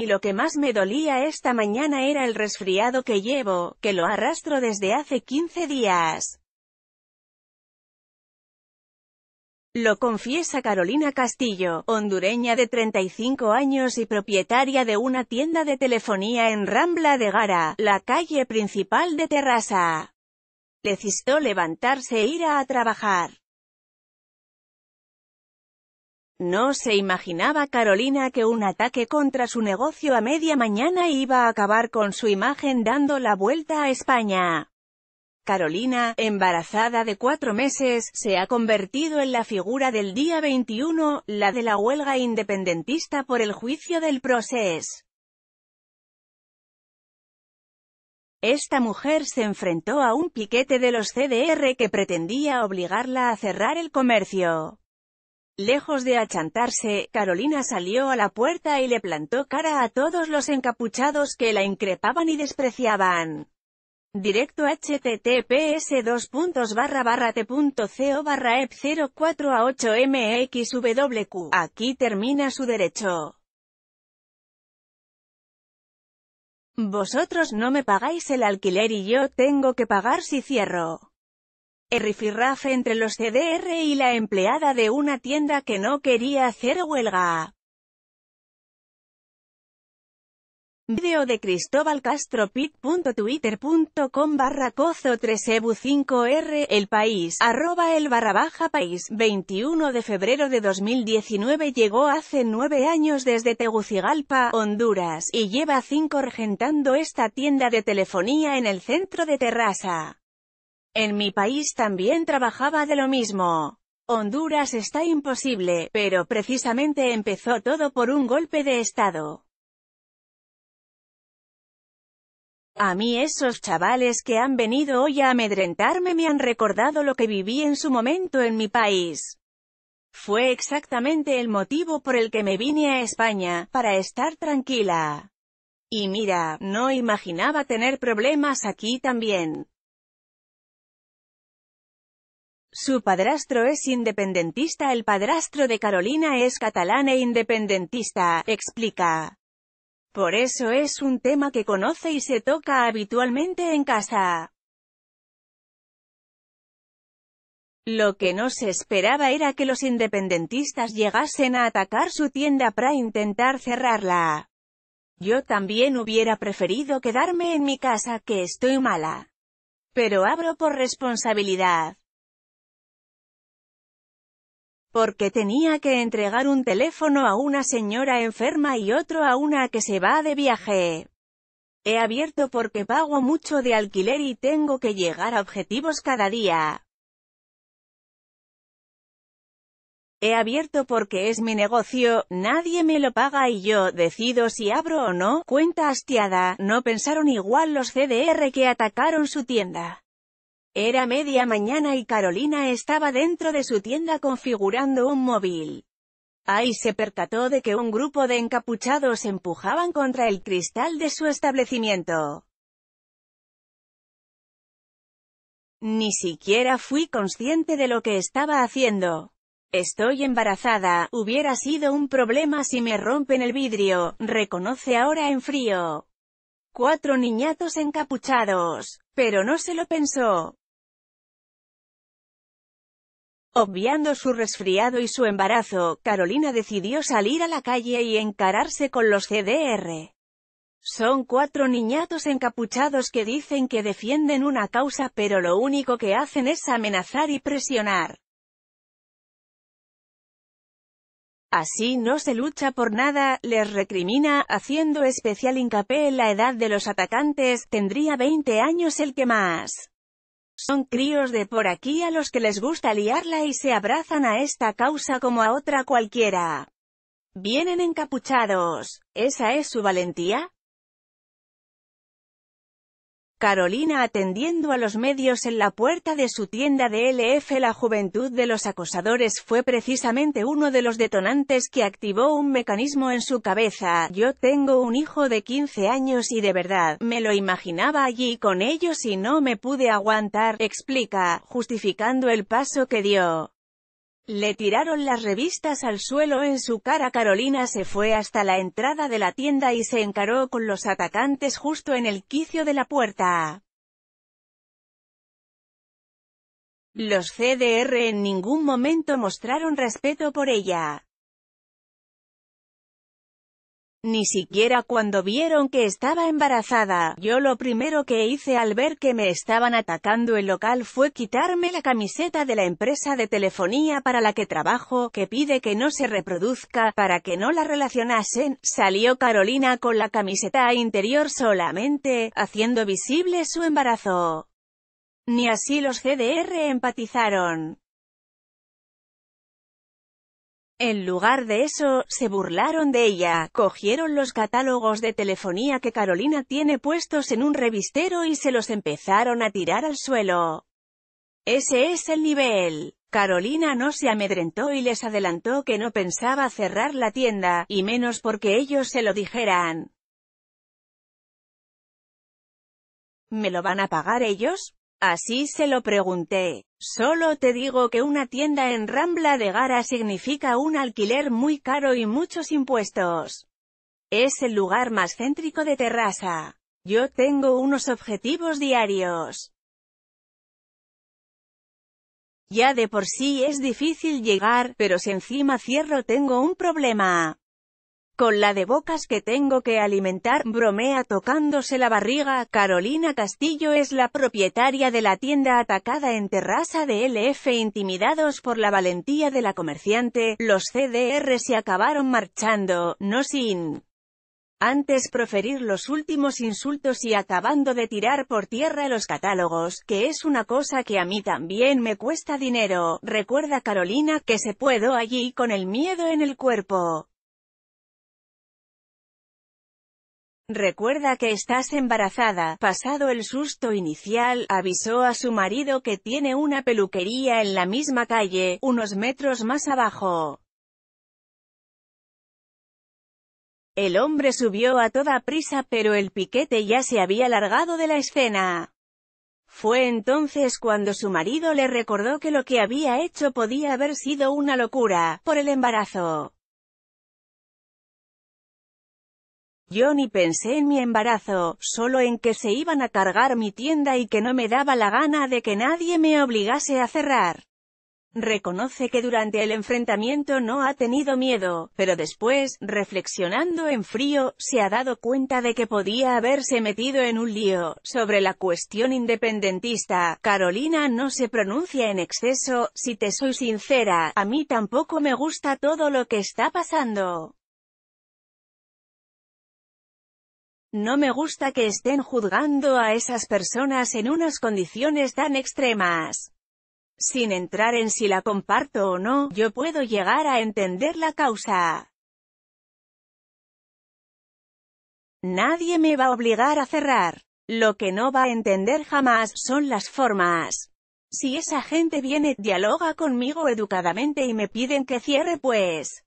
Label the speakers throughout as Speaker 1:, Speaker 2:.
Speaker 1: Y lo que más me dolía esta mañana era el resfriado que llevo, que lo arrastro desde hace 15 días. Lo confiesa Carolina Castillo, hondureña de 35 años y propietaria de una tienda de telefonía en Rambla de Gara, la calle principal de Terrassa. Decidió levantarse e ir a trabajar. No se imaginaba Carolina que un ataque contra su negocio a media mañana iba a acabar con su imagen dando la vuelta a España. Carolina, embarazada de cuatro meses, se ha convertido en la figura del día 21, la de la huelga independentista por el juicio del proceso. Esta mujer se enfrentó a un piquete de los CDR que pretendía obligarla a cerrar el comercio. Lejos de achantarse, Carolina salió a la puerta y le plantó cara a todos los encapuchados que la increpaban y despreciaban. Directo https 2 barra barra t.co barra ep 04 a 8 mxwq. Aquí termina su derecho. Vosotros no me pagáis el alquiler y yo tengo que pagar si cierro. El rifirrafe entre los CDR y la empleada de una tienda que no quería hacer huelga. Video de Cristóbal Castro pit.twitter.com barra cozo 3 ebu 5 r el país arroba el barra baja país 21 de febrero de 2019 llegó hace nueve años desde Tegucigalpa, Honduras, y lleva cinco regentando esta tienda de telefonía en el centro de Terraza. En mi país también trabajaba de lo mismo. Honduras está imposible, pero precisamente empezó todo por un golpe de estado. A mí esos chavales que han venido hoy a amedrentarme me han recordado lo que viví en su momento en mi país. Fue exactamente el motivo por el que me vine a España, para estar tranquila. Y mira, no imaginaba tener problemas aquí también. Su padrastro es independentista El padrastro de Carolina es catalán e independentista, explica. Por eso es un tema que conoce y se toca habitualmente en casa. Lo que no se esperaba era que los independentistas llegasen a atacar su tienda para intentar cerrarla. Yo también hubiera preferido quedarme en mi casa, que estoy mala. Pero abro por responsabilidad porque tenía que entregar un teléfono a una señora enferma y otro a una que se va de viaje. He abierto porque pago mucho de alquiler y tengo que llegar a objetivos cada día. He abierto porque es mi negocio, nadie me lo paga y yo decido si abro o no, cuenta hastiada, no pensaron igual los CDR que atacaron su tienda. Era media mañana y Carolina estaba dentro de su tienda configurando un móvil. Ahí se percató de que un grupo de encapuchados empujaban contra el cristal de su establecimiento. Ni siquiera fui consciente de lo que estaba haciendo. Estoy embarazada, hubiera sido un problema si me rompen el vidrio, reconoce ahora en frío cuatro niñatos encapuchados. Pero no se lo pensó. Obviando su resfriado y su embarazo, Carolina decidió salir a la calle y encararse con los CDR. Son cuatro niñatos encapuchados que dicen que defienden una causa pero lo único que hacen es amenazar y presionar. Así no se lucha por nada, les recrimina, haciendo especial hincapié en la edad de los atacantes, tendría 20 años el que más. Son críos de por aquí a los que les gusta liarla y se abrazan a esta causa como a otra cualquiera. Vienen encapuchados. ¿Esa es su valentía? Carolina atendiendo a los medios en la puerta de su tienda de LF La juventud de los acosadores fue precisamente uno de los detonantes que activó un mecanismo en su cabeza. Yo tengo un hijo de 15 años y de verdad, me lo imaginaba allí con ellos y no me pude aguantar, explica, justificando el paso que dio. Le tiraron las revistas al suelo en su cara. Carolina se fue hasta la entrada de la tienda y se encaró con los atacantes justo en el quicio de la puerta. Los CDR en ningún momento mostraron respeto por ella. Ni siquiera cuando vieron que estaba embarazada, yo lo primero que hice al ver que me estaban atacando el local fue quitarme la camiseta de la empresa de telefonía para la que trabajo, que pide que no se reproduzca, para que no la relacionasen, salió Carolina con la camiseta interior solamente, haciendo visible su embarazo. Ni así los CDR empatizaron. En lugar de eso, se burlaron de ella, cogieron los catálogos de telefonía que Carolina tiene puestos en un revistero y se los empezaron a tirar al suelo. Ese es el nivel. Carolina no se amedrentó y les adelantó que no pensaba cerrar la tienda, y menos porque ellos se lo dijeran. ¿Me lo van a pagar ellos? Así se lo pregunté. Solo te digo que una tienda en Rambla de Gara significa un alquiler muy caro y muchos impuestos. Es el lugar más céntrico de Terrassa. Yo tengo unos objetivos diarios. Ya de por sí es difícil llegar, pero si encima cierro tengo un problema. Con la de bocas que tengo que alimentar, bromea tocándose la barriga, Carolina Castillo es la propietaria de la tienda atacada en terraza de LF intimidados por la valentía de la comerciante, los CDR se acabaron marchando, no sin antes proferir los últimos insultos y acabando de tirar por tierra los catálogos, que es una cosa que a mí también me cuesta dinero, recuerda Carolina, que se puedo allí con el miedo en el cuerpo. Recuerda que estás embarazada. Pasado el susto inicial, avisó a su marido que tiene una peluquería en la misma calle, unos metros más abajo. El hombre subió a toda prisa pero el piquete ya se había largado de la escena. Fue entonces cuando su marido le recordó que lo que había hecho podía haber sido una locura, por el embarazo. Yo ni pensé en mi embarazo, solo en que se iban a cargar mi tienda y que no me daba la gana de que nadie me obligase a cerrar. Reconoce que durante el enfrentamiento no ha tenido miedo, pero después, reflexionando en frío, se ha dado cuenta de que podía haberse metido en un lío. Sobre la cuestión independentista, Carolina no se pronuncia en exceso, si te soy sincera, a mí tampoco me gusta todo lo que está pasando. No me gusta que estén juzgando a esas personas en unas condiciones tan extremas. Sin entrar en si la comparto o no, yo puedo llegar a entender la causa. Nadie me va a obligar a cerrar. Lo que no va a entender jamás son las formas. Si esa gente viene, dialoga conmigo educadamente y me piden que cierre pues,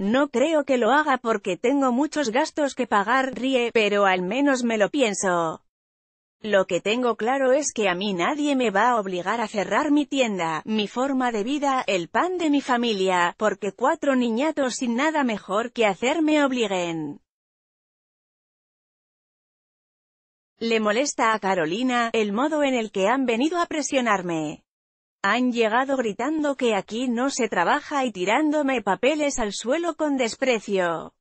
Speaker 1: No creo que lo haga porque tengo muchos gastos que pagar, ríe, pero al menos me lo pienso. Lo que tengo claro es que a mí nadie me va a obligar a cerrar mi tienda, mi forma de vida, el pan de mi familia, porque cuatro niñatos sin nada mejor que hacer me obliguen. Le molesta a Carolina, el modo en el que han venido a presionarme. Han llegado gritando que aquí no se trabaja y tirándome papeles al suelo con desprecio.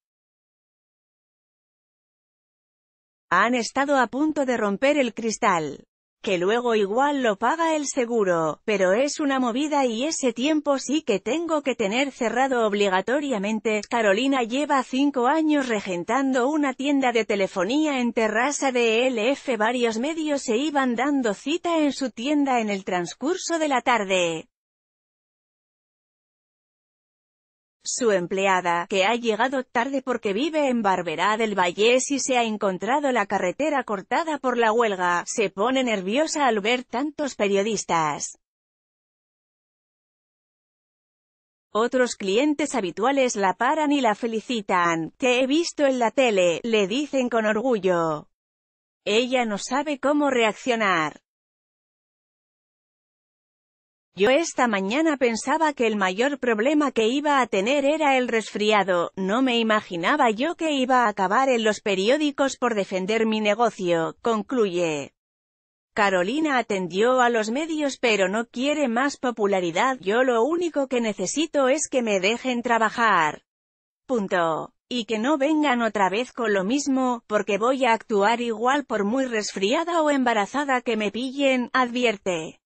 Speaker 1: Han estado a punto de romper el cristal que luego igual lo paga el seguro, pero es una movida y ese tiempo sí que tengo que tener cerrado obligatoriamente. Carolina lleva cinco años regentando una tienda de telefonía en terraza de LF. Varios medios se iban dando cita en su tienda en el transcurso de la tarde. Su empleada, que ha llegado tarde porque vive en Barberá del Valle y se ha encontrado la carretera cortada por la huelga, se pone nerviosa al ver tantos periodistas. Otros clientes habituales la paran y la felicitan. Te he visto en la tele, le dicen con orgullo. Ella no sabe cómo reaccionar. Yo esta mañana pensaba que el mayor problema que iba a tener era el resfriado, no me imaginaba yo que iba a acabar en los periódicos por defender mi negocio, concluye. Carolina atendió a los medios pero no quiere más popularidad, yo lo único que necesito es que me dejen trabajar. Punto. Y que no vengan otra vez con lo mismo, porque voy a actuar igual por muy resfriada o embarazada que me pillen, advierte.